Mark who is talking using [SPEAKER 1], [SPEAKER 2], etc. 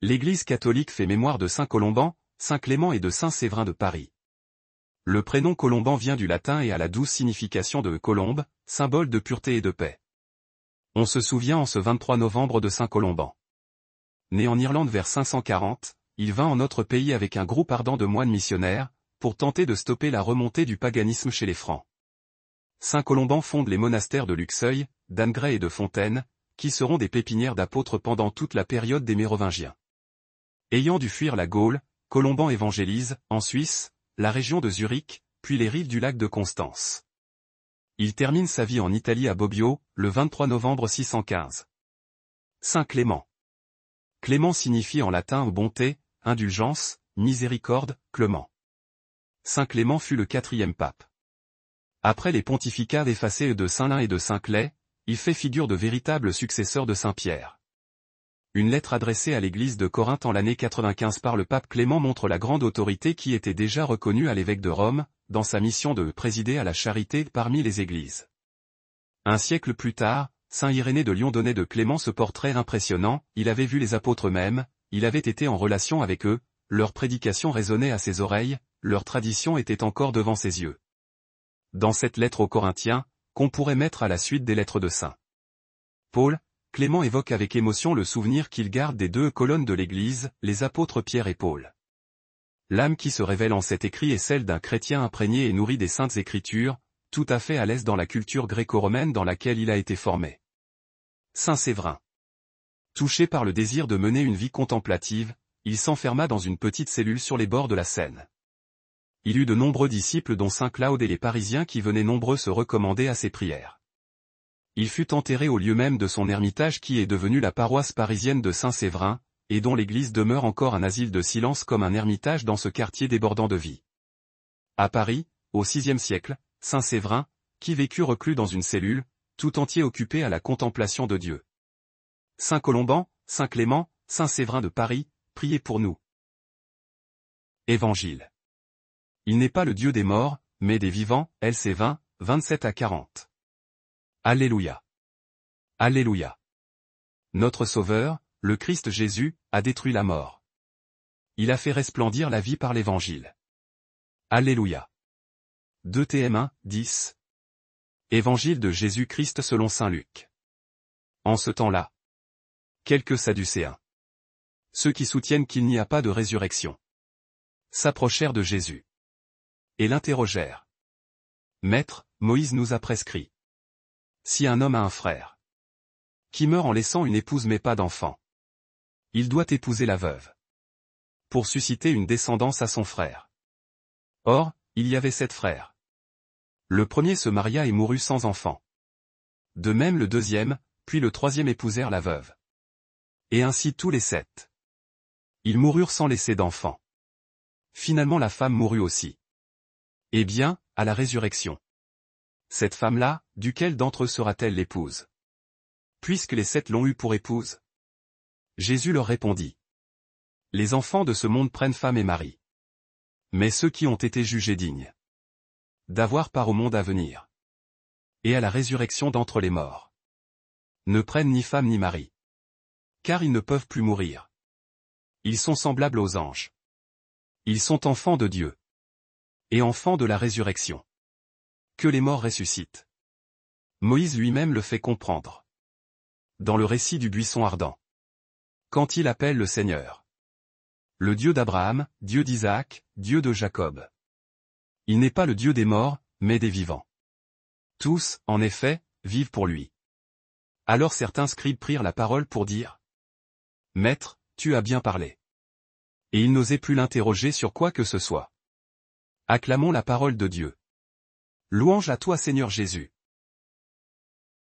[SPEAKER 1] L'Église catholique fait mémoire de Saint Colomban, Saint Clément et de Saint Séverin de Paris. Le prénom Colomban vient du latin et a la douce signification de colombe, symbole de pureté et de paix. On se souvient en ce 23 novembre de Saint Colomban. Né en Irlande vers 540, il vint en notre pays avec un groupe ardent de moines missionnaires, pour tenter de stopper la remontée du paganisme chez les Francs. Saint Colomban fonde les monastères de Luxeuil, d'Angrais et de Fontaine, qui seront des pépinières d'apôtres pendant toute la période des Mérovingiens. Ayant dû fuir la Gaule, Colomban évangélise, en Suisse, la région de Zurich, puis les rives du lac de Constance. Il termine sa vie en Italie à Bobbio, le 23 novembre 615. Saint Clément. Clément signifie en latin bonté, indulgence, miséricorde, clément. Saint Clément fut le quatrième pape. Après les pontificats effacés de Saint-Lin et de Saint-Clay, il fait figure de véritable successeur de Saint-Pierre une lettre adressée à l'église de Corinthe en l'année 95 par le pape Clément montre la grande autorité qui était déjà reconnue à l'évêque de Rome, dans sa mission de présider à la charité parmi les églises. Un siècle plus tard, Saint Irénée de Lyon donnait de Clément ce portrait impressionnant, il avait vu les apôtres mêmes, il avait été en relation avec eux, leur prédication résonnait à ses oreilles, leur tradition était encore devant ses yeux. Dans cette lettre aux Corinthiens, qu'on pourrait mettre à la suite des lettres de Saint Paul, Clément évoque avec émotion le souvenir qu'il garde des deux colonnes de l'Église, les apôtres Pierre et Paul. L'âme qui se révèle en cet écrit est celle d'un chrétien imprégné et nourri des saintes écritures, tout à fait à l'aise dans la culture gréco-romaine dans laquelle il a été formé. Saint Séverin. Touché par le désir de mener une vie contemplative, il s'enferma dans une petite cellule sur les bords de la Seine. Il eut de nombreux disciples dont Saint Claude et les Parisiens qui venaient nombreux se recommander à ses prières. Il fut enterré au lieu même de son ermitage qui est devenu la paroisse parisienne de Saint-Séverin, et dont l'église demeure encore un asile de silence comme un ermitage dans ce quartier débordant de vie. À Paris, au VIe siècle, Saint-Séverin, qui vécut reclus dans une cellule, tout entier occupé à la contemplation de Dieu. Saint Colomban, Saint Clément, Saint Séverin de Paris, priez pour nous. Évangile. Il n'est pas le Dieu des morts, mais des vivants, LC 20, 27 à 40. Alléluia. Alléluia. Notre Sauveur, le Christ Jésus, a détruit la mort. Il a fait resplendir la vie par l'Évangile. Alléluia. 2 TM 1, 10. Évangile de Jésus-Christ selon Saint Luc. En ce temps-là. Quelques Sadducéens. Ceux qui soutiennent qu'il n'y a pas de résurrection. S'approchèrent de Jésus. Et l'interrogèrent. Maître, Moïse nous a prescrit si un homme a un frère qui meurt en laissant une épouse mais pas d'enfant, il doit épouser la veuve pour susciter une descendance à son frère. Or, il y avait sept frères. Le premier se maria et mourut sans enfant. De même le deuxième, puis le troisième épousèrent la veuve. Et ainsi tous les sept. Ils moururent sans laisser d'enfant. Finalement la femme mourut aussi. Eh bien, à la résurrection. Cette femme-là, duquel d'entre eux sera-t-elle l'épouse Puisque les sept l'ont eue pour épouse. Jésus leur répondit. Les enfants de ce monde prennent femme et mari. Mais ceux qui ont été jugés dignes d'avoir part au monde à venir et à la résurrection d'entre les morts ne prennent ni femme ni mari. Car ils ne peuvent plus mourir. Ils sont semblables aux anges. Ils sont enfants de Dieu. Et enfants de la résurrection que les morts ressuscitent. Moïse lui-même le fait comprendre. Dans le récit du buisson ardent. Quand il appelle le Seigneur. Le Dieu d'Abraham, Dieu d'Isaac, Dieu de Jacob. Il n'est pas le Dieu des morts, mais des vivants. Tous, en effet, vivent pour lui. Alors certains scribes prirent la parole pour dire « Maître, tu as bien parlé. » Et ils n'osaient plus l'interroger sur quoi que ce soit. Acclamons la parole de Dieu. Louange à toi Seigneur Jésus.